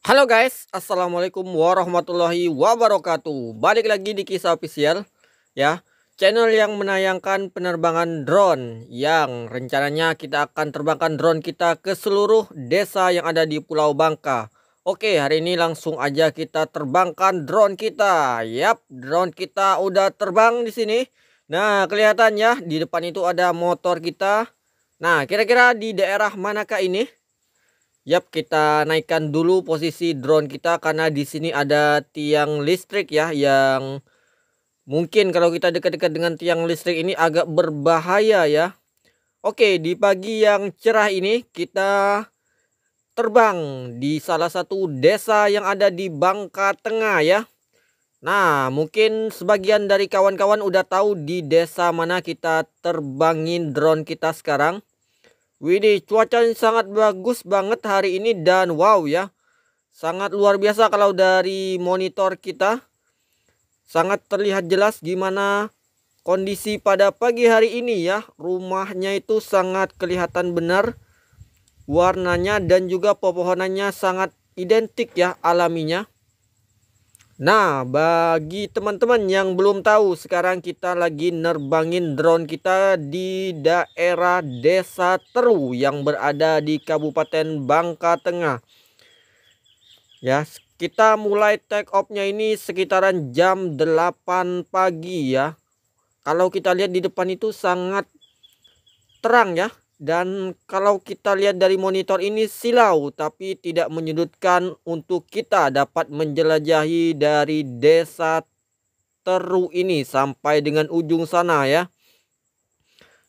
Halo guys, assalamualaikum warahmatullahi wabarakatuh. Balik lagi di kisah official, ya channel yang menayangkan penerbangan drone yang rencananya kita akan terbangkan drone kita ke seluruh desa yang ada di Pulau Bangka. Oke, hari ini langsung aja kita terbangkan drone kita. Yap, drone kita udah terbang di sini. Nah, kelihatan ya di depan itu ada motor kita. Nah, kira-kira di daerah manakah ini? Yap, kita naikkan dulu posisi drone kita karena di sini ada tiang listrik ya yang mungkin kalau kita dekat-dekat dengan tiang listrik ini agak berbahaya ya. Oke, di pagi yang cerah ini kita terbang di salah satu desa yang ada di Bangka Tengah ya. Nah, mungkin sebagian dari kawan-kawan udah tahu di desa mana kita terbangin drone kita sekarang. Widih, cuacanya sangat bagus banget hari ini dan wow ya. Sangat luar biasa kalau dari monitor kita. Sangat terlihat jelas gimana kondisi pada pagi hari ini ya. Rumahnya itu sangat kelihatan benar. Warnanya dan juga pepohonannya sangat identik ya alaminya. Nah, bagi teman-teman yang belum tahu, sekarang kita lagi nerbangin drone kita di daerah Desa Teru yang berada di Kabupaten Bangka Tengah. Ya, kita mulai take off-nya ini sekitaran jam 8 pagi ya. Kalau kita lihat di depan itu sangat terang ya. Dan kalau kita lihat dari monitor ini silau tapi tidak menyudutkan untuk kita dapat menjelajahi dari desa Teru ini sampai dengan ujung sana ya.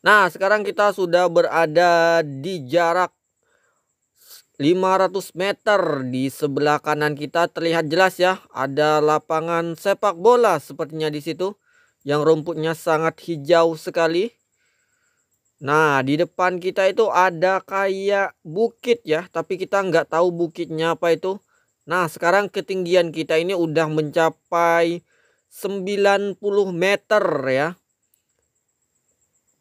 Nah sekarang kita sudah berada di jarak 500 meter di sebelah kanan kita terlihat jelas ya. Ada lapangan sepak bola sepertinya di situ yang rumputnya sangat hijau sekali. Nah, di depan kita itu ada kayak bukit ya, tapi kita nggak tahu bukitnya apa itu. Nah, sekarang ketinggian kita ini udah mencapai 90 meter ya.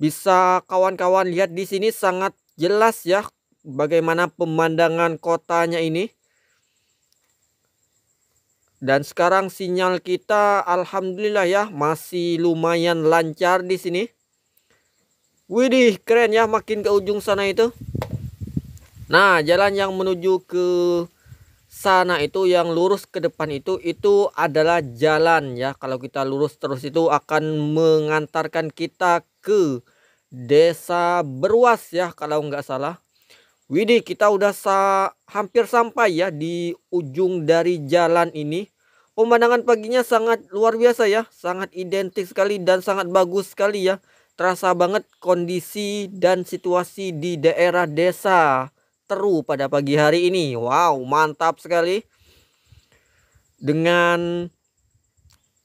Bisa kawan-kawan lihat di sini sangat jelas ya bagaimana pemandangan kotanya ini. Dan sekarang sinyal kita alhamdulillah ya masih lumayan lancar di sini. Widih, keren ya makin ke ujung sana itu. Nah, jalan yang menuju ke sana itu yang lurus ke depan itu itu adalah jalan ya. Kalau kita lurus terus itu akan mengantarkan kita ke Desa Beruas ya kalau nggak salah. Widih, kita udah sa hampir sampai ya di ujung dari jalan ini. Pemandangan paginya sangat luar biasa ya, sangat identik sekali dan sangat bagus sekali ya. Terasa banget kondisi dan situasi di daerah desa Teru pada pagi hari ini. Wow, mantap sekali. Dengan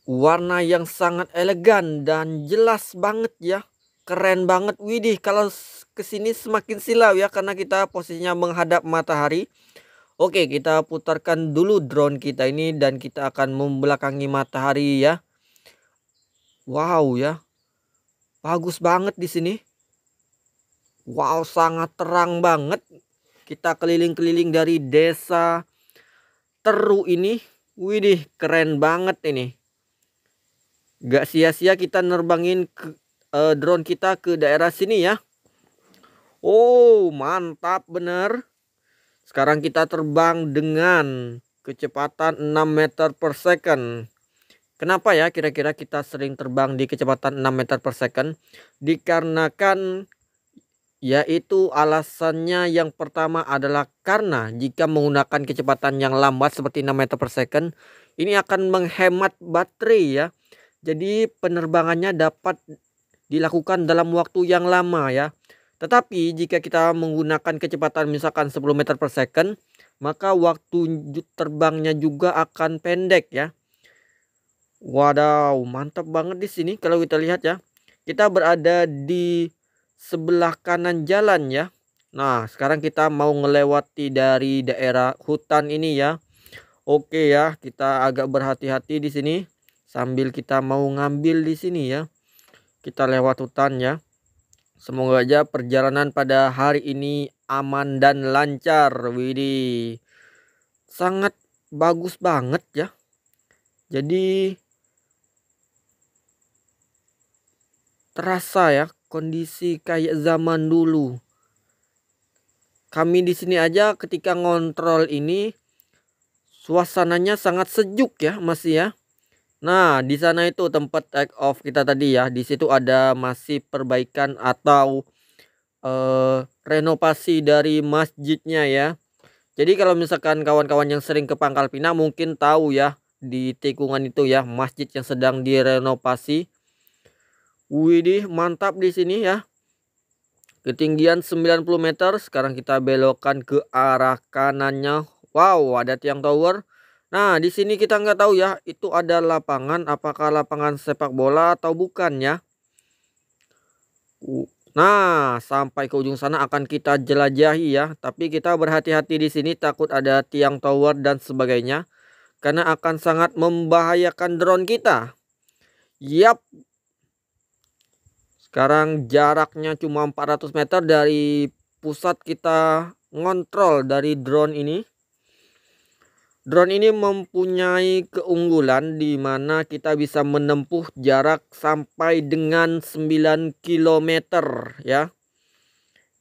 warna yang sangat elegan dan jelas banget ya. Keren banget Widih kalau kesini semakin silau ya karena kita posisinya menghadap matahari. Oke, kita putarkan dulu drone kita ini dan kita akan membelakangi matahari ya. Wow ya. Bagus banget di sini. Wow, sangat terang banget. Kita keliling-keliling dari desa Teru ini. Widih, keren banget ini. Gak sia-sia kita nerbangin ke, uh, drone kita ke daerah sini ya. Oh, mantap bener. Sekarang kita terbang dengan kecepatan 6 meter per second. Kenapa ya kira-kira kita sering terbang di kecepatan 6 meter per second? Dikarenakan yaitu alasannya yang pertama adalah karena jika menggunakan kecepatan yang lambat seperti 6 meter per second, ini akan menghemat baterai ya. Jadi penerbangannya dapat dilakukan dalam waktu yang lama ya. Tetapi jika kita menggunakan kecepatan misalkan 10 meter per second, maka waktu terbangnya juga akan pendek ya. Wadaw, mantap banget di sini kalau kita lihat ya. Kita berada di sebelah kanan jalan ya. Nah, sekarang kita mau ngelewati dari daerah hutan ini ya. Oke ya, kita agak berhati-hati di sini sambil kita mau ngambil di sini ya. Kita lewat hutan ya. Semoga aja perjalanan pada hari ini aman dan lancar. Widih. Sangat bagus banget ya. Jadi terasa ya kondisi kayak zaman dulu. Kami di sini aja ketika ngontrol ini suasananya sangat sejuk ya masih ya. Nah, di sana itu tempat take off kita tadi ya. Di situ ada masih perbaikan atau eh, renovasi dari masjidnya ya. Jadi kalau misalkan kawan-kawan yang sering ke Pangkal Pinang mungkin tahu ya di tikungan itu ya masjid yang sedang direnovasi Widih, mantap di sini ya. Ketinggian 90 meter. Sekarang kita belokkan ke arah kanannya. Wow, ada tiang tower. Nah, di sini kita nggak tahu ya, itu ada lapangan. Apakah lapangan sepak bola atau bukan ya? Nah, sampai ke ujung sana akan kita jelajahi ya. Tapi kita berhati-hati di sini takut ada tiang tower dan sebagainya. Karena akan sangat membahayakan drone kita. Yap, sekarang jaraknya cuma 400 meter dari pusat kita ngontrol dari drone ini. Drone ini mempunyai keunggulan di mana kita bisa menempuh jarak sampai dengan 9 km ya.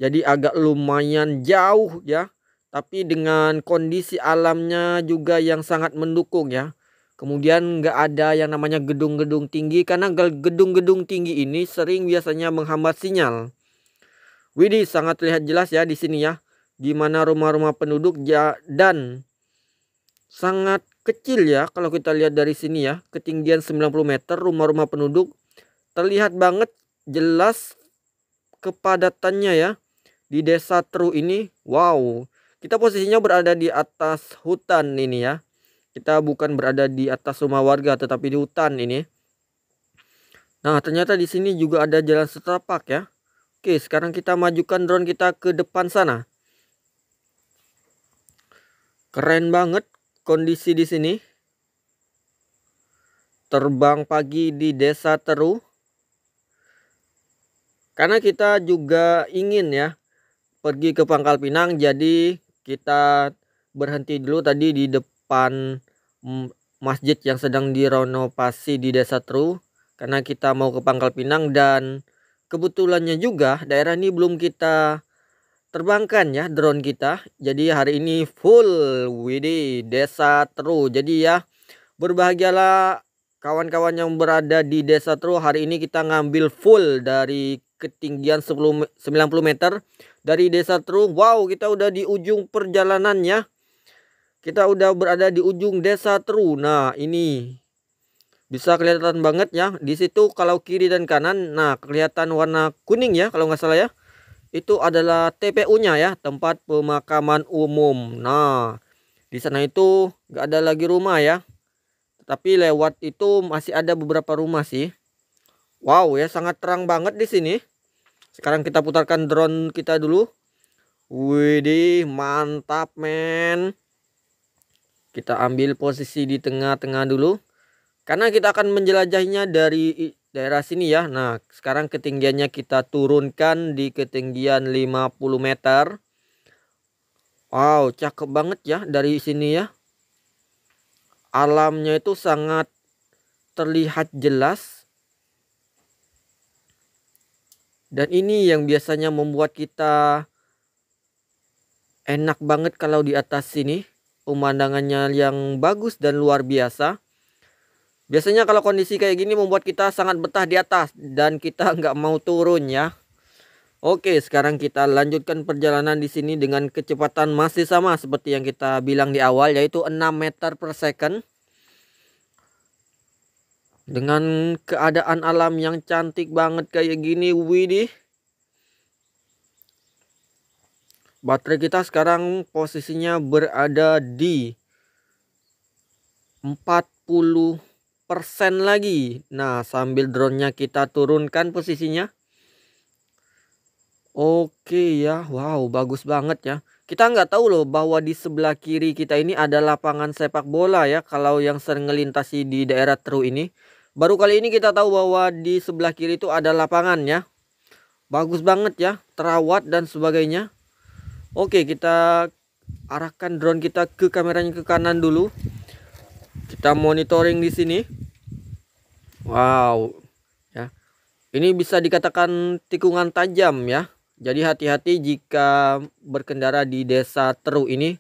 Jadi agak lumayan jauh ya. Tapi dengan kondisi alamnya juga yang sangat mendukung ya. Kemudian nggak ada yang namanya gedung-gedung tinggi karena gedung-gedung tinggi ini sering biasanya menghambat sinyal. Widi sangat terlihat jelas ya di sini ya, di mana rumah-rumah penduduk ja dan sangat kecil ya kalau kita lihat dari sini ya, ketinggian 90 meter rumah-rumah penduduk terlihat banget jelas kepadatannya ya di desa Tru ini. Wow, kita posisinya berada di atas hutan ini ya kita bukan berada di atas rumah warga tetapi di hutan ini. Nah, ternyata di sini juga ada jalan setapak ya. Oke, sekarang kita majukan drone kita ke depan sana. Keren banget kondisi di sini. Terbang pagi di Desa Teru. Karena kita juga ingin ya pergi ke Pangkal Pinang jadi kita berhenti dulu tadi di depan depan mm, masjid yang sedang direnovasi di Desa Tru karena kita mau ke Pangkal Pinang dan kebetulannya juga daerah ini belum kita terbangkan ya drone kita. Jadi hari ini full widi Desa Tru. Jadi ya berbahagialah kawan-kawan yang berada di Desa Tru. Hari ini kita ngambil full dari ketinggian 10 90 meter dari Desa Tru. Wow, kita udah di ujung perjalanannya kita udah berada di ujung desa Teru. Nah, ini bisa kelihatan banget ya. Di situ kalau kiri dan kanan, nah kelihatan warna kuning ya kalau nggak salah ya. Itu adalah TPU-nya ya, tempat pemakaman umum. Nah, di sana itu nggak ada lagi rumah ya. Tapi lewat itu masih ada beberapa rumah sih. Wow ya, sangat terang banget di sini. Sekarang kita putarkan drone kita dulu. Widih, mantap men. Kita ambil posisi di tengah-tengah dulu. Karena kita akan menjelajahnya dari daerah sini ya. Nah, sekarang ketinggiannya kita turunkan di ketinggian 50 meter. Wow, cakep banget ya dari sini ya. Alamnya itu sangat terlihat jelas. Dan ini yang biasanya membuat kita enak banget kalau di atas sini pemandangannya yang bagus dan luar biasa. Biasanya kalau kondisi kayak gini membuat kita sangat betah di atas dan kita nggak mau turun ya. Oke, sekarang kita lanjutkan perjalanan di sini dengan kecepatan masih sama seperti yang kita bilang di awal yaitu 6 meter per second. Dengan keadaan alam yang cantik banget kayak gini, widih. baterai kita sekarang posisinya berada di 40% lagi. Nah, sambil drone-nya kita turunkan posisinya. Oke ya, wow bagus banget ya. Kita nggak tahu loh bahwa di sebelah kiri kita ini ada lapangan sepak bola ya. Kalau yang sering melintasi di daerah Teru ini. Baru kali ini kita tahu bahwa di sebelah kiri itu ada lapangan ya. Bagus banget ya, terawat dan sebagainya. Oke kita arahkan drone kita ke kameranya ke kanan dulu kita monitoring di sini wow ya ini bisa dikatakan tikungan tajam ya jadi hati-hati jika berkendara di desa Teru ini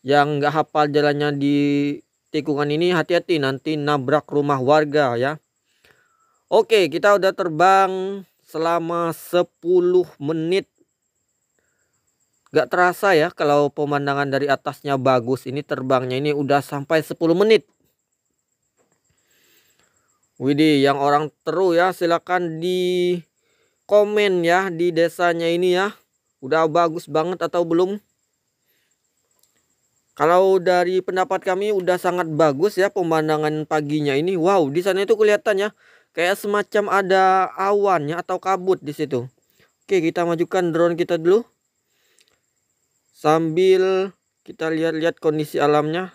yang nggak hafal jalannya di tikungan ini hati-hati nanti nabrak rumah warga ya Oke kita udah terbang selama 10 menit Gak terasa ya kalau pemandangan dari atasnya bagus. Ini terbangnya ini udah sampai 10 menit. Widih, yang orang teru ya silahkan di komen ya di desanya ini ya. Udah bagus banget atau belum? Kalau dari pendapat kami udah sangat bagus ya pemandangan paginya ini. Wow, di sana itu kelihatan ya kayak semacam ada awannya atau kabut di situ. Oke, kita majukan drone kita dulu sambil kita lihat-lihat kondisi alamnya.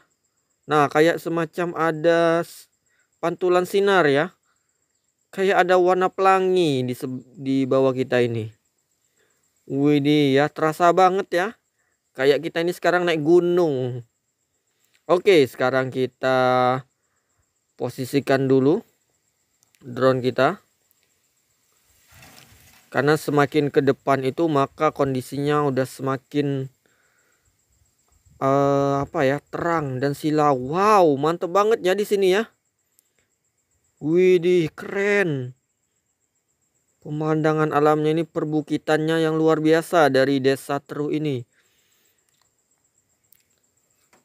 Nah, kayak semacam ada pantulan sinar ya. Kayak ada warna pelangi di di bawah kita ini. Widih ya, terasa banget ya. Kayak kita ini sekarang naik gunung. Oke, sekarang kita posisikan dulu drone kita. Karena semakin ke depan itu maka kondisinya udah semakin uh, apa ya terang dan silau wow mantep banget ya di sini ya widih keren pemandangan alamnya ini perbukitannya yang luar biasa dari desa teru ini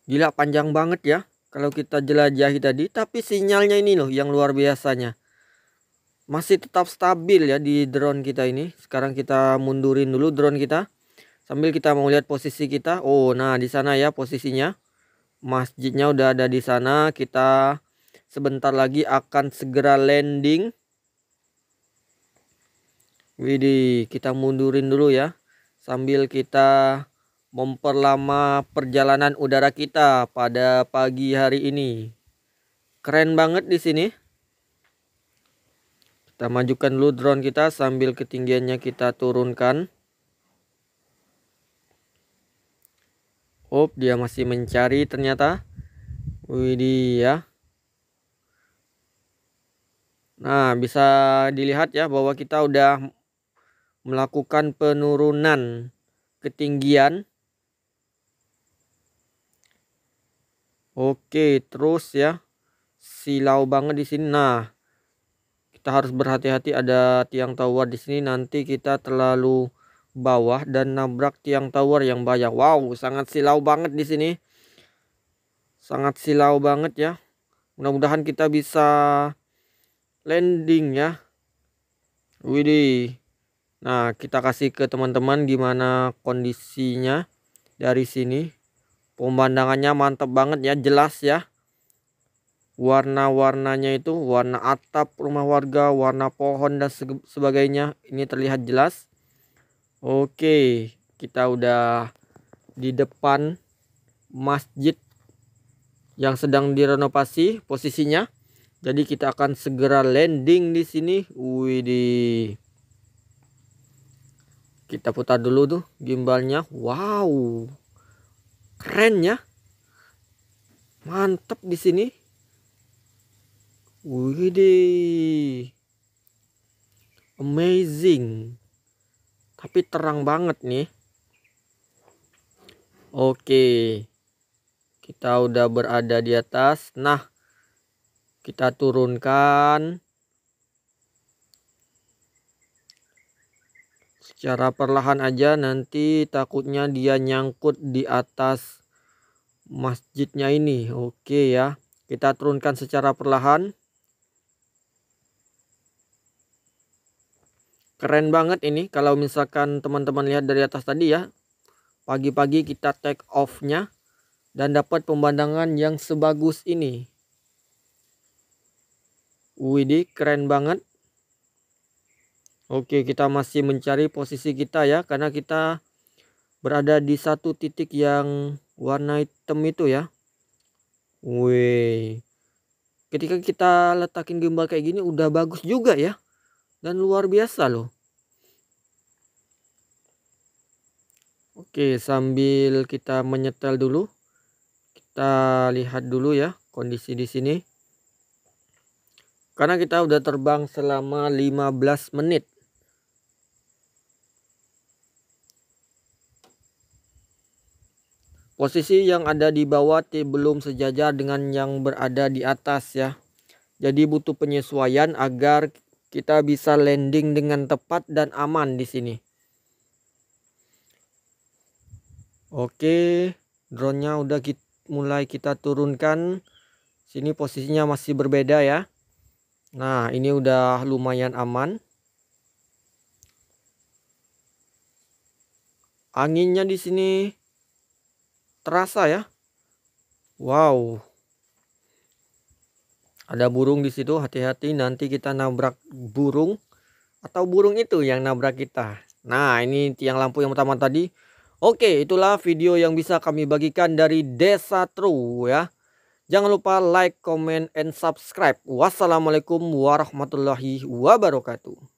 gila panjang banget ya kalau kita jelajahi tadi tapi sinyalnya ini loh yang luar biasanya masih tetap stabil ya di drone kita ini sekarang kita mundurin dulu drone kita Sambil kita mau lihat posisi kita. Oh, nah di sana ya posisinya. Masjidnya udah ada di sana. Kita sebentar lagi akan segera landing. Widih, kita mundurin dulu ya. Sambil kita memperlama perjalanan udara kita pada pagi hari ini. Keren banget di sini. Kita majukan dulu drone kita sambil ketinggiannya kita turunkan. up dia masih mencari ternyata Wih dia. Ya. nah bisa dilihat ya bahwa kita udah melakukan penurunan ketinggian Oke terus ya silau banget di sini nah kita harus berhati-hati ada tiang tower di sini nanti kita terlalu bawah dan nabrak tiang tower yang banyak. Wow, sangat silau banget di sini. Sangat silau banget ya. Mudah-mudahan kita bisa landing ya. Widih. Nah, kita kasih ke teman-teman gimana kondisinya dari sini. Pemandangannya mantap banget ya, jelas ya. Warna-warnanya itu warna atap rumah warga, warna pohon dan sebagainya. Ini terlihat jelas Oke, kita udah di depan masjid yang sedang direnovasi posisinya. Jadi kita akan segera landing di sini. Wih, di Kita putar dulu tuh gimbalnya. Wow. Keren ya. mantep di sini. Wih, di Amazing. Tapi terang banget nih. Oke. Kita udah berada di atas. Nah, kita turunkan. Secara perlahan aja nanti takutnya dia nyangkut di atas masjidnya ini. Oke ya. Kita turunkan secara perlahan. keren banget ini kalau misalkan teman-teman lihat dari atas tadi ya pagi-pagi kita take off nya dan dapat pemandangan yang sebagus ini widi keren banget Oke kita masih mencari posisi kita ya karena kita berada di satu titik yang warna hitam itu ya Wih ketika kita letakin gimbal kayak gini udah bagus juga ya dan luar biasa loh. Oke, sambil kita menyetel dulu, kita lihat dulu ya kondisi di sini. Karena kita udah terbang selama 15 menit. Posisi yang ada di bawah T belum sejajar dengan yang berada di atas ya. Jadi butuh penyesuaian agar kita bisa landing dengan tepat dan aman di sini. Oke, drone-nya udah kita, mulai kita turunkan. Sini posisinya masih berbeda ya. Nah, ini udah lumayan aman. Anginnya di sini terasa ya. Wow ada burung di situ hati-hati nanti kita nabrak burung atau burung itu yang nabrak kita nah ini tiang lampu yang pertama tadi oke itulah video yang bisa kami bagikan dari desa Tru. ya jangan lupa like comment and subscribe wassalamualaikum warahmatullahi wabarakatuh